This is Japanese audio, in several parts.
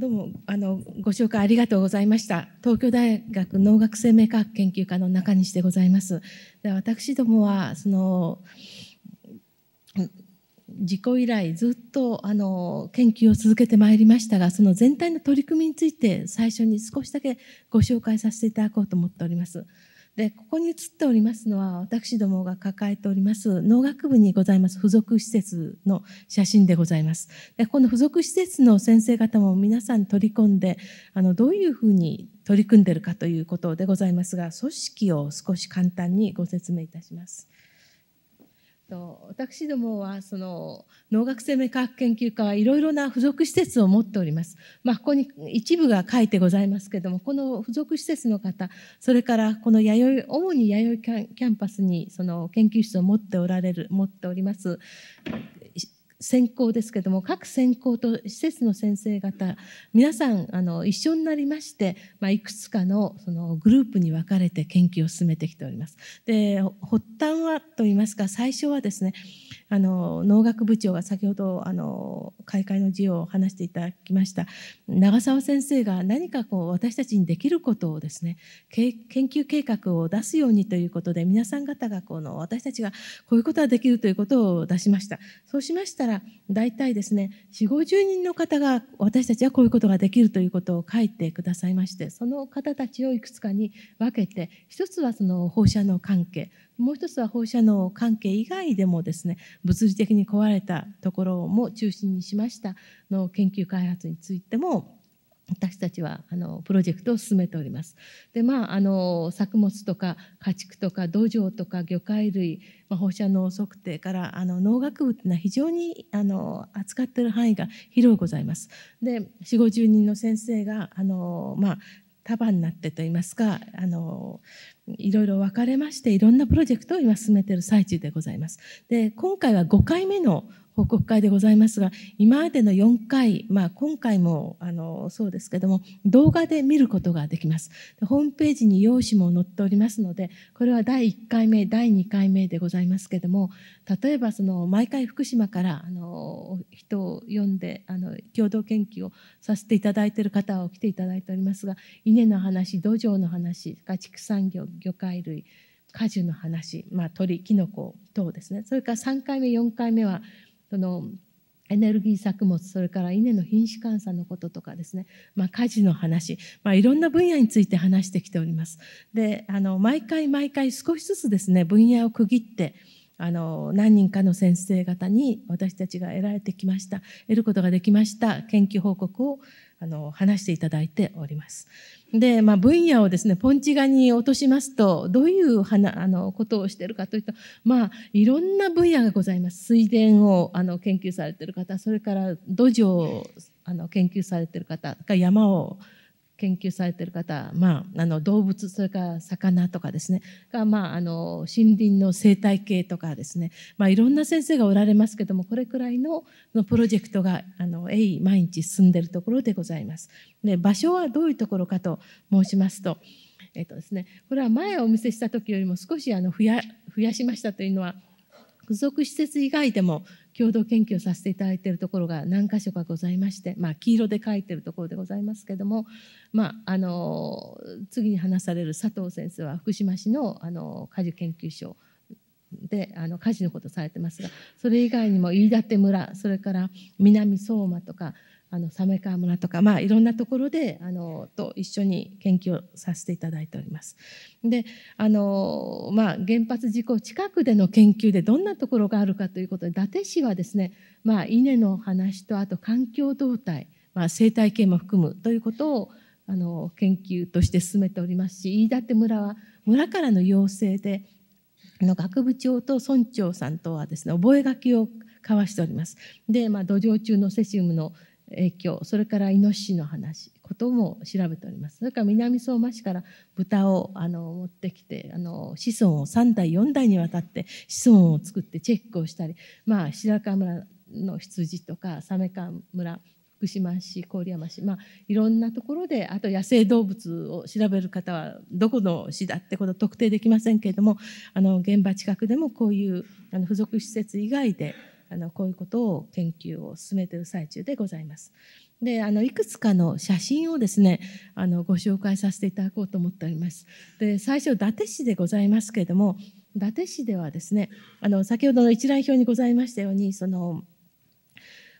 どうもあのご紹介ありがとうございました。東京大学農学生命科学研究科の中西でございます。で私どもはその事故以来ずっとあの研究を続けてまいりましたがその全体の取り組みについて最初に少しだけご紹介させていただこうと思っております。でここに写っておりますのは私どもが抱えております農学部にございます付属施設の写真でございますでこの付属施設の先生方も皆さん取り込んであのどういうふうに取り組んでるかということでございますが組織を少し簡単にご説明いたします。と私どもはその農学生命科学研究科はいろいろな付属施設を持っております、まあ、ここに一部が書いてございますけれどもこの付属施設の方それからこの弥生主に弥生キャンパスにその研究室を持っておられる持っております専攻ですけども各専攻と施設の先生方皆さんあの一緒になりまして、まあ、いくつかのそのグループに分かれて研究を進めてきております。で発端はと言いますか最初はですねあの農学部長が先ほどあの開会の授業を話していただきました長澤先生が何かこう私たちにできることをですね研究計画を出すようにということで皆さん方がこの私たちがこういうことはできるということを出しましたそうしましたら大体ですね4 5 0人の方が私たちはこういうことができるということを書いてくださいましてその方たちをいくつかに分けて一つはその放射能関係もう一つは放射能関係以外でもですね物理的に壊れたところも中心にしましたの研究開発についても私たちはあのプロジェクトを進めております。でまああの作物とか家畜とか土壌とか魚介類、まあ、放射能測定からあの農学部っていうのは非常にあの扱ってる範囲が広いございます。で4 5 0人の先生があの、まあ、束になってといいますかあのいろいろ分かれましていろんなプロジェクトを今進めている最中でございます。で今回は5回目の報告会でございますが今までの4回、まあ、今回もあのそうですけども動画で見ることができますホームページに用紙も載っておりますのでこれは第1回目第2回目でございますけども例えばその毎回福島からあの人を呼んであの共同研究をさせていただいている方は来ていただいておりますが稲の話土壌の話家畜産業魚介類果樹の話、まあ、鳥キノコ等ですねそれから3回目4回目はそのエネルギー作物それから稲の品種換算のこととかですね、まあ、家事の話、まあ、いろんな分野について話してきております。であの毎回毎回少しずつですね分野を区切ってあの何人かの先生方に私たちが得られてきました得ることができました研究報告をあの話していただいております。で、まあ、分野をですね、ポンチガに落としますと、どういう花あのことをしているかというと、まあ、いろんな分野がございます。水田をあの研究されている方、それから土壌をあの研究されている方、山を研究されてる方、まあ、あの動物それから魚とかですねが、まあ、あの森林の生態系とかですね、まあ、いろんな先生がおられますけどもこれくらいののプロジェクトがあの鋭意毎日進んでるところでございます。で場所はどういうところかと申しますと。えっとですね、これは前お見せした時よりも少しあの増やしましたというのは付属施設以外でも共同研究をさせていただいているところが何か所かございまして、まあ、黄色で書いてるところでございますけども、まあ、あの次に話される佐藤先生は福島市のあの果樹研究所であの家事のことされてますがそれ以外にも飯舘村それから南相馬とかあの寒川村とか、まあ、いろんなところであのと一緒に研究をさせていただいております。であの、まあ、原発事故近くでの研究でどんなところがあるかということで伊達市はですね、まあ、稲の話とあと環境動態、まあ、生態系も含むということをあの研究として進めておりますし飯舘村は村からの要請であの学部長と村長さんとはですね覚書を交わしております。で、まあ、土壌中のセシウムの影響それからイノシシの話ことも調べておりますそれから南相馬市から豚をあの持ってきてあの子孫を3代4代にわたって子孫を作ってチェックをしたり、まあ、白川村の羊とか鮫川村福島市郡山市、まあ、いろんなところであと野生動物を調べる方はどこの市だってこと特定できませんけれどもあの現場近くでもこういうあの付属施設以外であのこういうことを研究を進めている最中でございます。であのいくつかの写真をですねあのご紹介させていただこうと思っております。で最初伊達市でございますけれども伊達市ではですねあの先ほどの一覧表にございましたようにその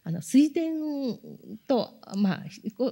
あの水田と、まあ、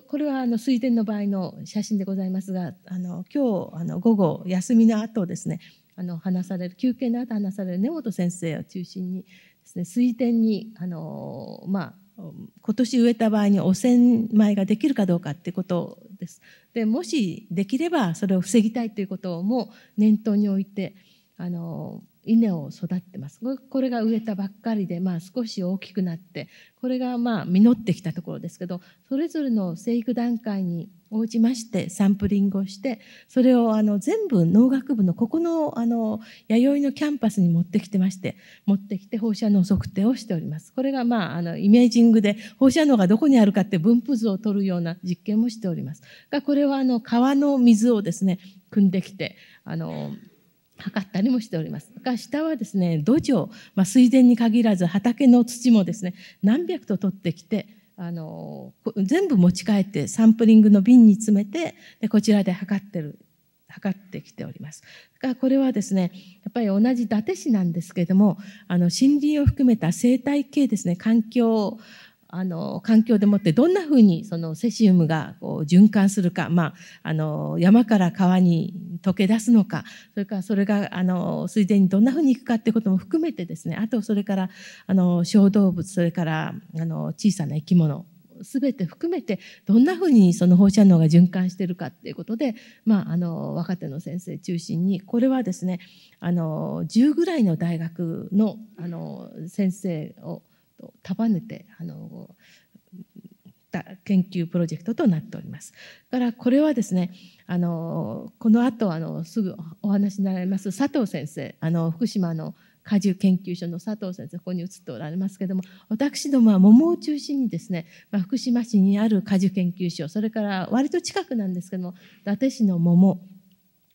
これはあの水田の場合の写真でございますがあの今日あの午後休みの後ですねあの話される休憩の後話される根本先生を中心にですね水田にあのまあ今年植えた場合に汚染米ができるかどうかってことです。でもしできればそれを防ぎたいということも念頭に置いてあの稲を育ってますこれが植えたばっかりで、まあ、少し大きくなってこれがまあ実ってきたところですけどそれぞれの生育段階に応じましてサンプリングをしてそれをあの全部農学部のここのあの弥生のキャンパスに持ってきてまして持ってきて放射能測定をしておりますこれがまああのイメージングで放射能がどこにあるかって分布図を取るような実験もしておりますがこれはあの川の水をですね汲んできてあの測ったりもしております。が下はですね土壌、まあ、水田に限らず畑の土もですね何百と取ってきてあの全部持ち帰ってサンプリングの瓶に詰めてでこちらで測ってる測ってきております。がこれはですねやっぱり同じ伊達市なんですけれどもあの森林を含めた生態系ですね環境あの環境でもってどんなふうにそのセシウムがこう循環するか、まあ、あの山から川に溶け出すのかそれからそれがあの水田にどんなふうに行くかってことも含めてですねあとそれからあの小動物それからあの小さな生き物全て含めてどんなふうにその放射能が循環してるかっていうことで、まあ、あの若手の先生中心にこれはですねあの10ぐらいの大学のあの先生を束ねてあの研究プロジェクトとなっております。からこれはですねあのこの後あのすぐお話になられます佐藤先生あの福島の果樹研究所の佐藤先生ここに移っておられますけども私どもは桃を中心にですね、まあ、福島市にある果樹研究所それから割と近くなんですけども伊達市の桃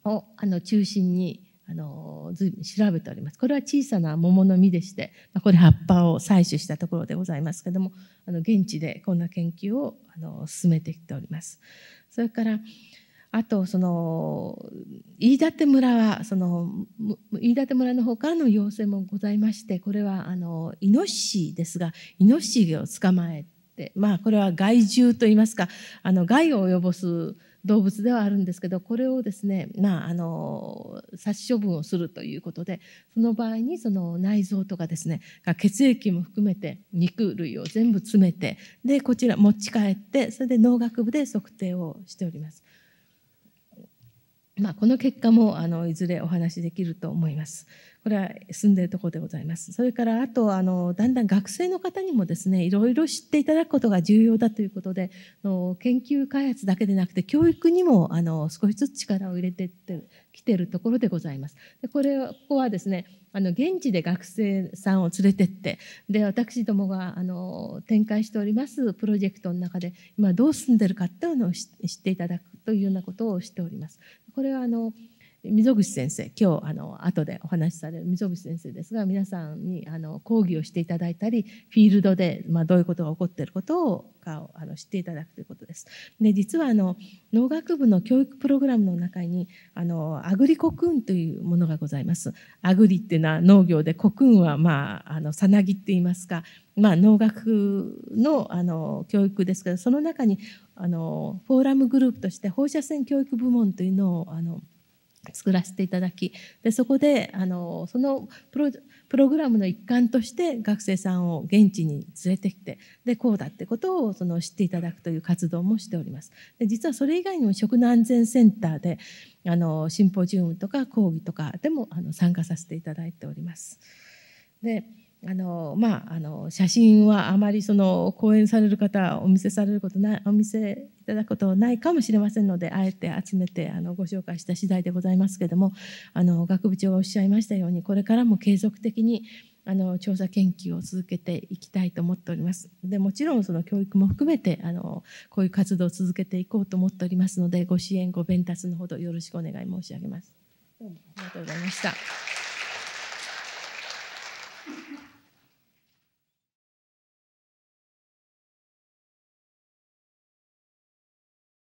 をあの中心にあの随分調べておりますこれは小さな桃の実でして、これ葉っぱを採取したところでございますけどもあの現地でこんな研究をあの進めてきております。それからあとその飯舘村はその飯舘村の方からの要請もございましてこれはあのイノシシですがイノシシを捕まえてまあこれは害獣といいますかあの害を及ぼす動物ではあるんですけどこれをですね、まあ、あの殺処分をするということでその場合にその内臓とかですね血液も含めて肉類を全部詰めてでこちら持ち帰ってそれで農学部で測定をしております。まあ、この結果もあのいずれお話しできると思います。これは住んでいるところでございます。それからあとあのだんだん学生の方にもですねいろいろ知っていただくことが重要だということでの研究開発だけでなくて教育にもあの少しずつ力を入れてって来ているところでございます。でこれここはですねあの現地で学生さんを連れてってで私どもがあの展開しておりますプロジェクトの中で今どう住んでるかっていうのを知っていただくというようなことをしております。これはあの溝口先生今日あの後でお話しされる溝口先生ですが皆さんにあの講義をしていただいたりフィールドで、まあ、どういうことが起こっていることをかあの知っていただくということです。で実はあの農学部の教育プログラムの中にあのアグリコクーンというものがございます。アグリっていうのは農業でコクーンはまああのさなぎって言いますか、まあ、農学のあの教育ですけどその中にあのフォーラムグループとして放射線教育部門というのをあの作らせていただきでそこであのそのプロプログラムの一環として学生さんを現地に連れてきてでこうだってことをその知っていただくという活動もしております。で実はそれ以外にも食の安全センターであのシンポジウムとか講義とかでもあの参加させていただいております。であのまあ、あの写真はあまりその講演される方お見せされることないお見せいただくことないかもしれませんのであえて集めてあのご紹介した次第でございますけれどもあの学部長がおっしゃいましたようにこれからも継続的にあの調査研究を続けていきたいと思っております。でもちろんその教育も含めてあのこういう活動を続けていこうと思っておりますのでご支援ご弁達のほどよろしくお願い申し上げます。どうもありがとうございました。